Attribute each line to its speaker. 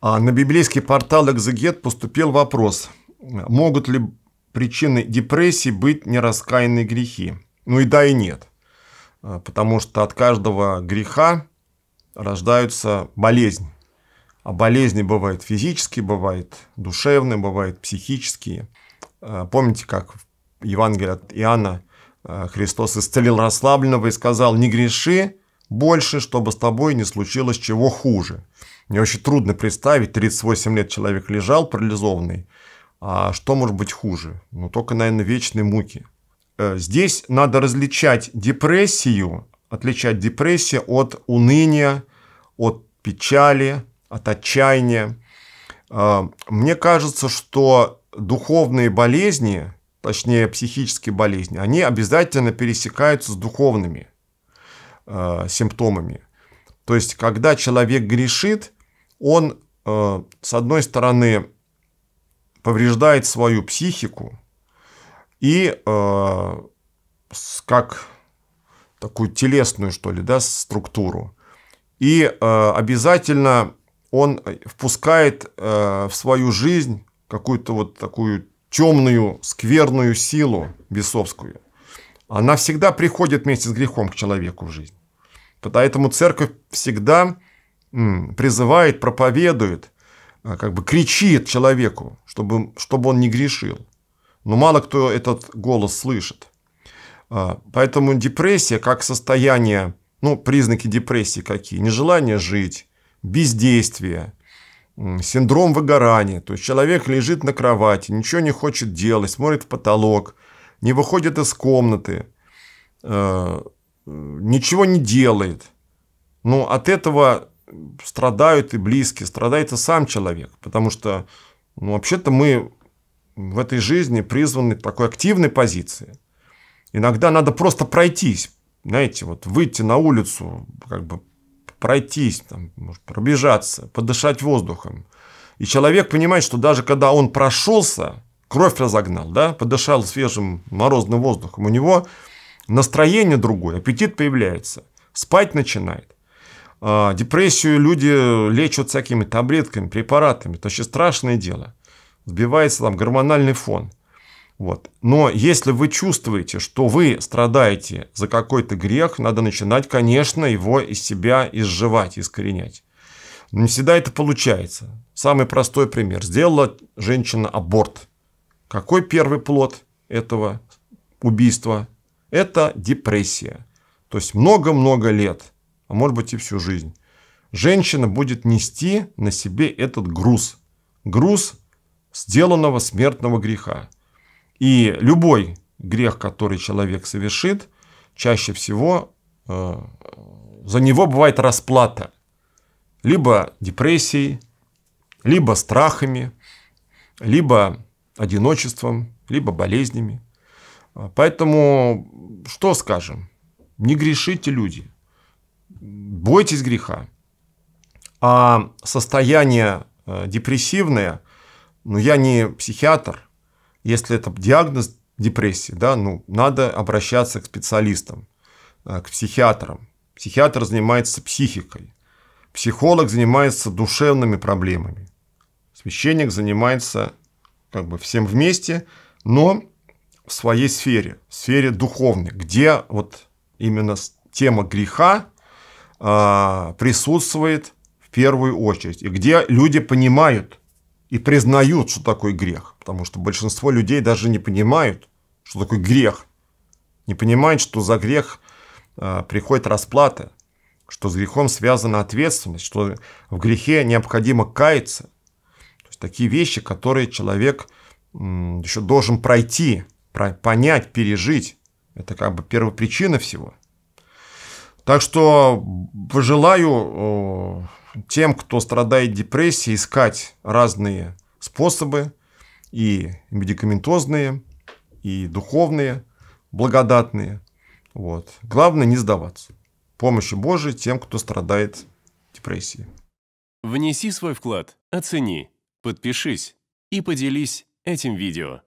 Speaker 1: А на библейский портал «Экзегет» поступил вопрос, могут ли причины депрессии быть нераскаянные грехи? Ну и да, и нет. А, потому что от каждого греха рождаются болезни. А болезни бывают физические, бывают душевные, бывают психические. А, помните, как в Евангелии от Иоанна Христос исцелил расслабленного и сказал, не греши больше, чтобы с тобой не случилось чего хуже. Мне очень трудно представить, 38 лет человек лежал парализованный, а что может быть хуже? Ну, только, наверное, вечные муки. Э, здесь надо различать депрессию, отличать депрессию от уныния, от печали, от отчаяния. Э, мне кажется, что духовные болезни, точнее психические болезни, они обязательно пересекаются с духовными э, симптомами. То есть, когда человек грешит, он, э, с одной стороны, повреждает свою психику и э, как такую телесную, что ли, да, структуру. И э, обязательно он впускает в свою жизнь какую-то вот такую темную, скверную силу бесовскую. Она всегда приходит вместе с грехом к человеку в жизнь. Поэтому церковь всегда призывает, проповедует, а, как бы кричит человеку, чтобы, чтобы он не грешил. Но мало кто этот голос слышит. А, поэтому депрессия как состояние, ну, признаки депрессии какие? Нежелание жить, бездействие, синдром выгорания. То есть человек лежит на кровати, ничего не хочет делать, смотрит в потолок, не выходит из комнаты, а, ничего не делает. Но от этого страдают и близкие, страдает и сам человек. Потому что, ну, вообще-то мы в этой жизни призваны такой активной позиции. Иногда надо просто пройтись, знаете, вот выйти на улицу, как бы пройтись, там, может, пробежаться, подышать воздухом. И человек понимает, что даже когда он прошелся, кровь разогнал, да, подышал свежим морозным воздухом, у него настроение другое, аппетит появляется, спать начинает. А, депрессию люди лечат всякими таблетками, препаратами. Это вообще страшное дело. Сбивается там гормональный фон. Вот. Но если вы чувствуете, что вы страдаете за какой-то грех, надо начинать, конечно, его из себя изживать, искоренять. Но не всегда это получается. Самый простой пример. Сделала женщина аборт. Какой первый плод этого убийства? Это депрессия. То есть много-много лет – а может быть и всю жизнь. Женщина будет нести на себе этот груз. Груз сделанного смертного греха. И любой грех, который человек совершит, чаще всего э, за него бывает расплата. Либо депрессией, либо страхами, либо одиночеством, либо болезнями. Поэтому что скажем? Не грешите люди – бойтесь греха. А состояние э, депрессивное, ну я не психиатр, если это диагноз депрессии, да, ну надо обращаться к специалистам, э, к психиатрам. Психиатр занимается психикой, психолог занимается душевными проблемами, священник занимается как бы всем вместе, но в своей сфере, в сфере духовной, где вот именно тема греха а, присутствует в первую очередь, и где люди понимают и признают, что такое грех. Потому что большинство людей даже не понимают, что такое грех. Не понимают, что за грех а, приходит расплата, что с грехом связана ответственность, что в грехе необходимо каяться. То есть такие вещи, которые человек еще должен пройти, понять, пережить. Это как бы первопричина всего – так что пожелаю э, тем, кто страдает депрессией, искать разные способы, и медикаментозные, и духовные, благодатные. Вот. Главное не сдаваться. Помощи Божией тем, кто страдает депрессией. Внеси свой вклад, оцени, подпишись и поделись этим видео.